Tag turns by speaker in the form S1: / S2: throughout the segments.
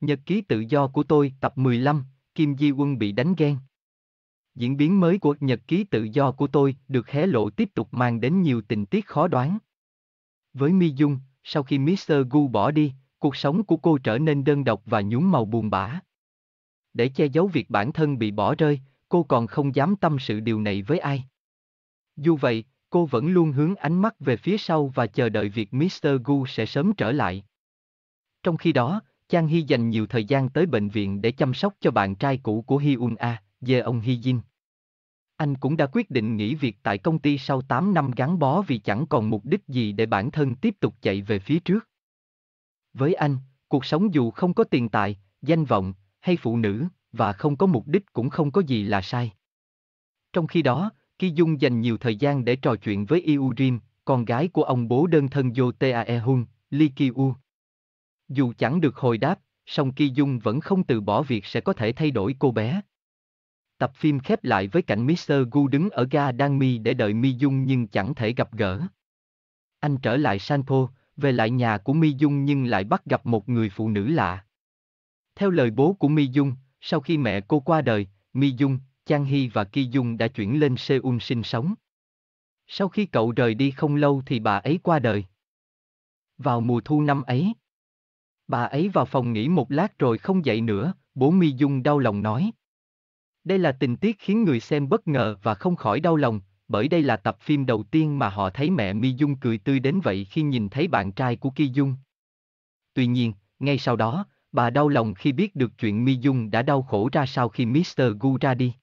S1: Nhật ký tự do của tôi tập 15, Kim Di Quân bị đánh ghen. Diễn biến mới của Nhật ký tự do của tôi được hé lộ tiếp tục mang đến nhiều tình tiết khó đoán. Với Mi Dung, sau khi Mr. Gu bỏ đi, cuộc sống của cô trở nên đơn độc và nhuốm màu buồn bã. Để che giấu việc bản thân bị bỏ rơi, cô còn không dám tâm sự điều này với ai. Dù vậy, cô vẫn luôn hướng ánh mắt về phía sau và chờ đợi việc Mr. Gu sẽ sớm trở lại. Trong khi đó, Chang Hy dành nhiều thời gian tới bệnh viện để chăm sóc cho bạn trai cũ của Hyun A, về ông Hy Jin. Anh cũng đã quyết định nghỉ việc tại công ty sau 8 năm gắn bó vì chẳng còn mục đích gì để bản thân tiếp tục chạy về phía trước. Với anh, cuộc sống dù không có tiền tài, danh vọng, hay phụ nữ, và không có mục đích cũng không có gì là sai. Trong khi đó, Ki Dung dành nhiều thời gian để trò chuyện với Iu Rim, con gái của ông bố đơn thân Yo Tae Hun, Lee Ki U. Dù chẳng được hồi đáp, song Ki Dung vẫn không từ bỏ việc sẽ có thể thay đổi cô bé. Tập phim khép lại với cảnh Mr. Gu đứng ở ga Đan Mi để đợi Mi Dung nhưng chẳng thể gặp gỡ. Anh trở lại Sanpo, về lại nhà của Mi Dung nhưng lại bắt gặp một người phụ nữ lạ. Theo lời bố của Mi Dung, sau khi mẹ cô qua đời, Mi Dung, Chang Hy và Ki Dung đã chuyển lên Seoul sinh sống. Sau khi cậu rời đi không lâu thì bà ấy qua đời. Vào mùa thu năm ấy, Bà ấy vào phòng nghỉ một lát rồi không dậy nữa, bố Mi Dung đau lòng nói. Đây là tình tiết khiến người xem bất ngờ và không khỏi đau lòng, bởi đây là tập phim đầu tiên mà họ thấy mẹ Mi Dung cười tươi đến vậy khi nhìn thấy bạn trai của Ki Dung. Tuy nhiên, ngay sau đó, bà đau lòng khi biết được chuyện Mi Dung đã đau khổ ra sau khi Mr. Gu ra đi.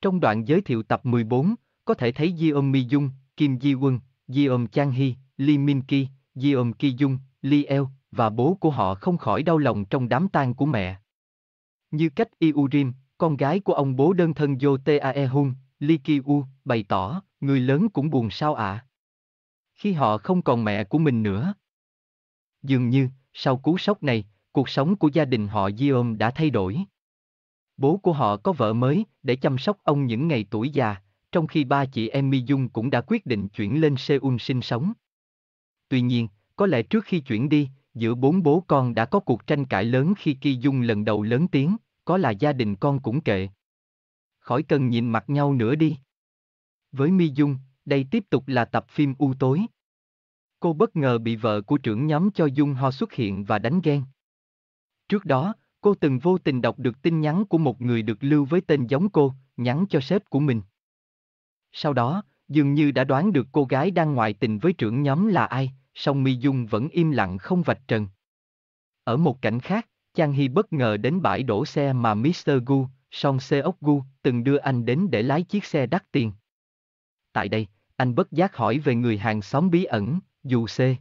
S1: Trong đoạn giới thiệu tập 14, có thể thấy Yeom Mi Dung, Kim Ji Won, Yeom Chang Hee, Lee Min Ki, Yeom Ki Dung, Lee El, và bố của họ không khỏi đau lòng trong đám tang của mẹ. Như cách Iurim, con gái của ông bố đơn thân Ki Likiu, bày tỏ, người lớn cũng buồn sao ạ. À? Khi họ không còn mẹ của mình nữa. Dường như, sau cú sốc này, cuộc sống của gia đình họ Giom đã thay đổi. Bố của họ có vợ mới để chăm sóc ông những ngày tuổi già, trong khi ba chị em Mi Dung cũng đã quyết định chuyển lên Seoul sinh sống. Tuy nhiên, có lẽ trước khi chuyển đi, giữa bốn bố con đã có cuộc tranh cãi lớn khi Ki Dung lần đầu lớn tiếng, có là gia đình con cũng kệ. Khỏi cần nhìn mặt nhau nữa đi. Với Mi Dung, đây tiếp tục là tập phim u tối. Cô bất ngờ bị vợ của trưởng nhóm cho Dung Ho xuất hiện và đánh ghen. Trước đó, cô từng vô tình đọc được tin nhắn của một người được lưu với tên giống cô, nhắn cho sếp của mình. Sau đó, dường như đã đoán được cô gái đang ngoại tình với trưởng nhóm là ai, song Mi Dung vẫn im lặng không vạch trần. Ở một cảnh khác, Chang Hy bất ngờ đến bãi đổ xe mà Mr. Gu, Song Seok Gu, từng đưa anh đến để lái chiếc xe đắt tiền. Tại đây, anh bất giác hỏi về người hàng xóm bí ẩn, Dù C.